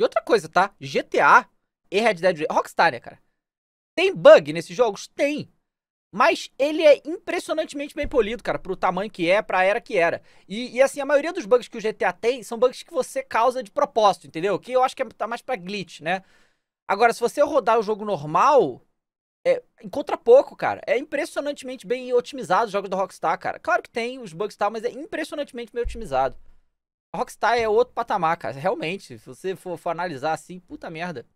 E outra coisa, tá? GTA e Red Dead Rockstar, né, cara? Tem bug nesses jogos? Tem. Mas ele é impressionantemente bem polido, cara, pro tamanho que é, pra era que era. E, e, assim, a maioria dos bugs que o GTA tem são bugs que você causa de propósito, entendeu? Que eu acho que é, tá mais pra glitch, né? Agora, se você rodar o jogo normal, é, encontra pouco, cara. É impressionantemente bem otimizado os jogos da Rockstar, cara. Claro que tem os bugs e tal, mas é impressionantemente bem otimizado. Rockstar é outro patamar, cara. Realmente, se você for, for analisar assim, puta merda.